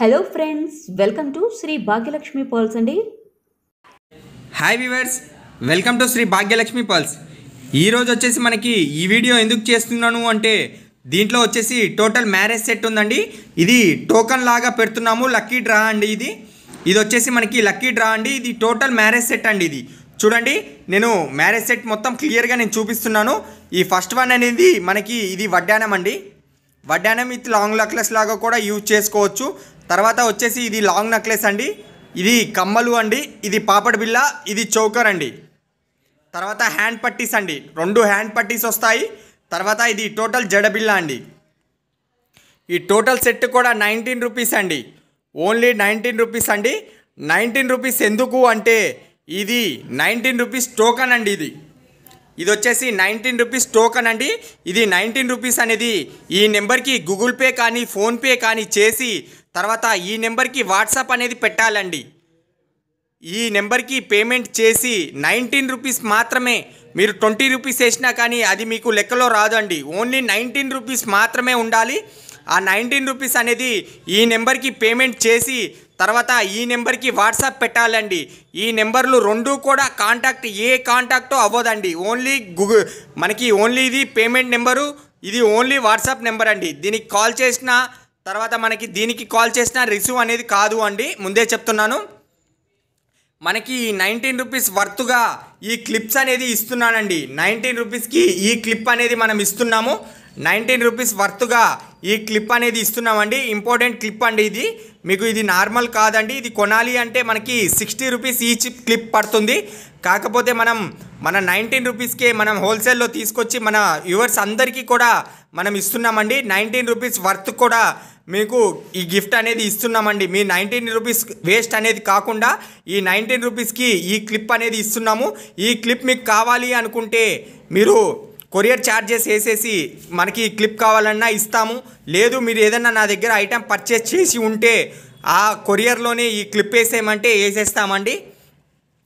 hello friends welcome to Shri Bhagyalakshmi pals అండి hi viewers welcome to Shri Bhagyalakshmi pals ఈరోజు వచ్చేసి మనకి ఈ వీడియో ఎందుకు చేస్తున్నాను అంటే దీంట్లో వచ్చేసి టోటల్ మ్యారేజ్ సెట్ ఉందండి ఇది టోకన్ లాగా పెడుతున్నాము లక్కీ డ్రా అండి ఇది ఇది వచ్చేసి మనకి లక్కీ డ్రా అండి ఇది టోటల్ మ్యారేజ్ సెట్ అండి ఇది చూడండి నేను మ్యారేజ్ సెట్ మొత్తం క్లియర్గా నేను చూపిస్తున్నాను ఈ ఫస్ట్ వన్ అనేది మనకి ఇది వడ్డానం అండి వడ్డానం విత్ లాంగ్ లక్లెస్ లాగా కూడా యూజ్ చేసుకోవచ్చు తర్వాత వచ్చేసి ఇది లాంగ్ నెక్లెస్ అండి ఇది కమ్మలు అండి ఇది పాపడ బిల్ల ఇది చౌకర్ అండి తర్వాత హ్యాండ్ పట్టీస్ అండి రెండు హ్యాండ్ పట్టీస్ వస్తాయి తర్వాత ఇది టోటల్ జడబిల్ల అండి ఈ టోటల్ సెట్ కూడా నైన్టీన్ రూపీస్ అండి ఓన్లీ నైన్టీన్ రూపీస్ అండి నైన్టీన్ రూపీస్ ఎందుకు అంటే ఇది నైన్టీన్ రూపీస్ టోకన్ అండి ఇది ఇది వచ్చేసి నైన్టీన్ రూపీస్ టోకన్ అండి ఇది నైన్టీన్ రూపీస్ అనేది ఈ నెంబర్కి గూగుల్ పే కానీ ఫోన్పే కానీ చేసి తర్వాత ఈ నెంబర్కి వాట్సాప్ అనేది పెట్టాలండి ఈ నెంబర్కి పేమెంట్ చేసి నైన్టీన్ రూపీస్ మాత్రమే మీరు ట్వంటీ రూపీస్ వేసినా కానీ అది మీకు లెక్కలో రాదండి ఓన్లీ నైన్టీన్ రూపీస్ మాత్రమే ఉండాలి ఆ నైన్టీన్ రూపీస్ అనేది ఈ నెంబర్కి పేమెంట్ చేసి తర్వాత ఈ నెంబర్కి వాట్సాప్ పెట్టాలండి ఈ నెంబర్లు రెండు కూడా కాంటాక్ట్ ఏ కాంటాక్టో అవ్వదండి ఓన్లీ గూగుల్ మనకి ఓన్లీ ఇది పేమెంట్ నెంబరు ఇది ఓన్లీ వాట్సాప్ నెంబర్ అండి దీనికి కాల్ చేసినా తర్వాత మనకి దీనికి కాల్ చేసిన రిసీవ్ అనేది కాదు అండి ముందే చెప్తున్నాను మనకి నైన్టీన్ రూపీస్ వర్త్గా ఈ క్లిప్స్ అనేది ఇస్తున్నానండి నైన్టీన్ రూపీస్కి ఈ క్లిప్ అనేది మనం ఇస్తున్నాము నైన్టీన్ రూపీస్ వర్త్గా ఈ క్లిప్ అనేది ఇస్తున్నామండి ఇంపార్టెంట్ క్లిప్ అండి ఇది మీకు ఇది నార్మల్ కాదండి ఇది కొనాలి అంటే మనకి సిక్స్టీ రూపీస్ ఈ చిప్ క్లిప్ పడుతుంది కాకపోతే మనం మన నైన్టీన్ రూపీస్కే మనం హోల్సేల్లో తీసుకొచ్చి మన యువర్స్ అందరికీ కూడా మనం ఇస్తున్నామండి నైన్టీన్ రూపీస్ వర్త్ కూడా మీకు ఈ గిఫ్ట్ అనేది ఇస్తున్నామండి మీ నైన్టీన్ రూపీస్ వేస్ట్ అనేది కాకుండా ఈ నైన్టీన్ రూపీస్కి ఈ క్లిప్ అనేది ఇస్తున్నాము ఈ క్లిప్ మీకు కావాలి అనుకుంటే మీరు కొరియర్ ఛార్జెస్ వేసేసి మనకి ఈ క్లిప్ కావాలన్నా ఇస్తాము లేదు మీరు ఏదన్నా నా దగ్గర ఐటెం పర్చేస్ చేసి ఉంటే ఆ కొరియర్లోనే ఈ క్లిప్ వేసేయమంటే వేసేస్తామండి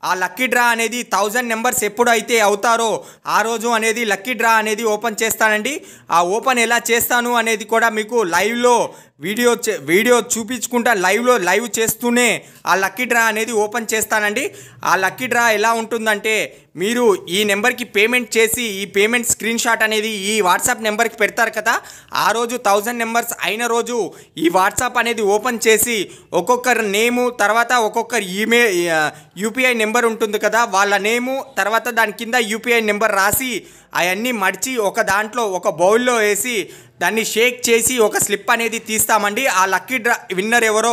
ఆ లక్కీ డ్రా అనేది థౌజండ్ నెంబర్స్ ఎప్పుడైతే అవుతారో ఆ రోజు అనేది లక్కీ డ్రా అనేది ఓపెన్ చేస్తానండి ఆ ఓపెన్ ఎలా చేస్తాను అనేది కూడా మీకు లైవ్లో వీడియో వీడియో చూపించుకుంటా లైవ్లో లైవ్ చేస్తూనే ఆ లక్కీ డ్రా అనేది ఓపెన్ చేస్తానండి ఆ లక్కీ డ్రా ఎలా ఉంటుందంటే మీరు ఈ నెంబర్కి పేమెంట్ చేసి ఈ పేమెంట్ స్క్రీన్ షాట్ అనేది ఈ వాట్సాప్ నెంబర్కి పెడతారు కదా ఆ రోజు థౌజండ్ నెంబర్స్ అయిన రోజు ఈ వాట్సాప్ అనేది ఓపెన్ చేసి ఒక్కొక్కరి నేము తర్వాత ఒక్కొక్కరి ఈమెయిల్ యూపీఐ నెంబర్ ఉంటుంది కదా వాళ్ళ నేము తర్వాత దాని కింద యూపీఐ నెంబర్ రాసి అవన్నీ మడిచి ఒక దాంట్లో ఒక బౌల్లో వేసి దాన్ని షేక్ చేసి ఒక స్లిప్ అనేది తీస్తామండి ఆ లక్కీ డ్రా విన్నర్ ఎవరో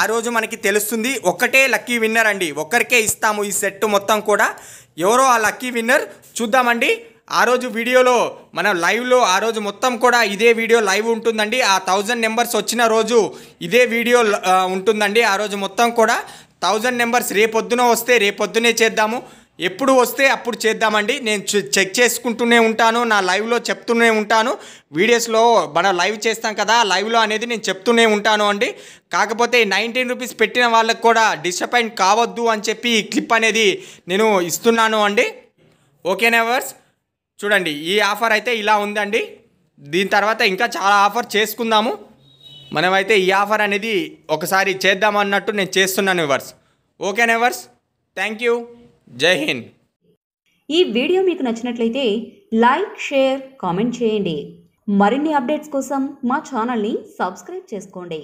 ఆ రోజు మనకి తెలుస్తుంది ఒక్కటే లక్కీ విన్నర్ అండి ఒక్కరికే ఇస్తాము ఈ సెట్ మొత్తం కూడా ఎవరో ఆ లక్కీ విన్నర్ చూద్దామండి ఆ రోజు వీడియోలో మనం లైవ్లో ఆ రోజు మొత్తం కూడా ఇదే వీడియో లైవ్ ఉంటుందండి ఆ థౌజండ్ నెంబర్స్ వచ్చిన రోజు ఇదే వీడియో ఉంటుందండి ఆ రోజు మొత్తం కూడా థౌజండ్ నెంబర్స్ రేపొద్దున వస్తే రేపొద్దునే చేద్దాము ఎప్పుడు వస్తే అప్పుడు చేద్దామండి నేను చెక్ చేసుకుంటూనే ఉంటాను నా లైవ్లో చెప్తూనే ఉంటాను వీడియోస్లో మనం లైవ్ చేస్తాం కదా లైవ్లో అనేది నేను చెప్తూనే ఉంటాను అండి కాకపోతే నైన్టీన్ రూపీస్ పెట్టిన వాళ్ళకు కూడా డిసప్పాయింట్ కావద్దు అని చెప్పి క్లిప్ అనేది నేను ఇస్తున్నాను అండి నెవర్స్ చూడండి ఈ ఆఫర్ అయితే ఇలా ఉందండి దీని తర్వాత ఇంకా చాలా ఆఫర్ చేసుకుందాము మనమైతే ఈ ఆఫర్ అనేది ఒకసారి చేద్దామన్నట్టు నేను చేస్తున్నాను ఎవర్స్ ఓకే నెవర్స్ థ్యాంక్ యూ జై హింద్ ఈ వీడియో మీకు నచ్చినట్లయితే లైక్ షేర్ కామెంట్ చేయండి మరిన్ని అప్డేట్స్ కోసం మా ఛానల్ని సబ్స్క్రైబ్ చేసుకోండి